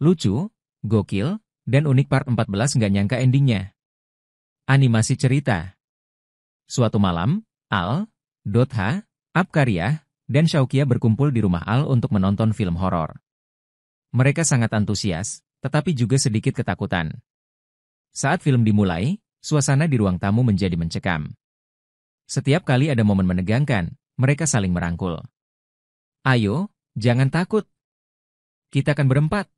Lucu, gokil, dan unik part 14 nggak nyangka endingnya. Animasi cerita Suatu malam, Al, Dotha, Abkaria, dan Shaukia berkumpul di rumah Al untuk menonton film horor. Mereka sangat antusias, tetapi juga sedikit ketakutan. Saat film dimulai, suasana di ruang tamu menjadi mencekam. Setiap kali ada momen menegangkan, mereka saling merangkul. Ayo, jangan takut. Kita akan berempat,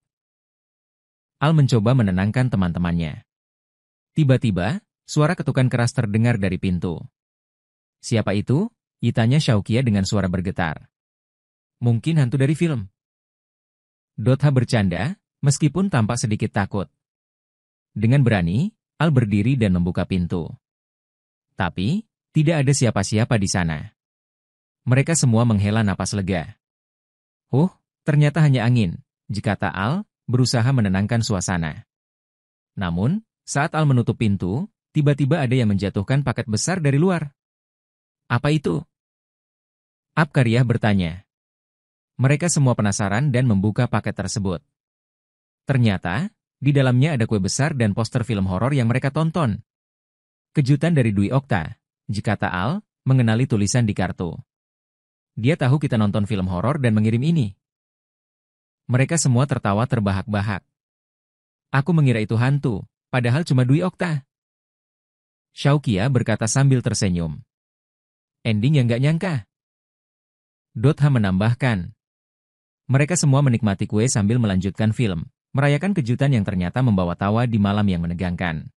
Al mencoba menenangkan teman-temannya. Tiba-tiba, suara ketukan keras terdengar dari pintu. Siapa itu? Ditanya Shaukia dengan suara bergetar. Mungkin hantu dari film. Dotha bercanda, meskipun tampak sedikit takut. Dengan berani, Al berdiri dan membuka pintu. Tapi, tidak ada siapa-siapa di sana. Mereka semua menghela napas lega. Huh, oh, ternyata hanya angin, jika Al, berusaha menenangkan suasana. Namun, saat Al menutup pintu, tiba-tiba ada yang menjatuhkan paket besar dari luar. Apa itu? Abkaryah bertanya. Mereka semua penasaran dan membuka paket tersebut. Ternyata, di dalamnya ada kue besar dan poster film horor yang mereka tonton. Kejutan dari Dwi Okta, jika Taal mengenali tulisan di kartu. Dia tahu kita nonton film horor dan mengirim ini. Mereka semua tertawa terbahak-bahak. Aku mengira itu hantu, padahal cuma Dwi Okta. Shaukia berkata sambil tersenyum. Ending yang gak nyangka. Dotha menambahkan. Mereka semua menikmati kue sambil melanjutkan film, merayakan kejutan yang ternyata membawa tawa di malam yang menegangkan.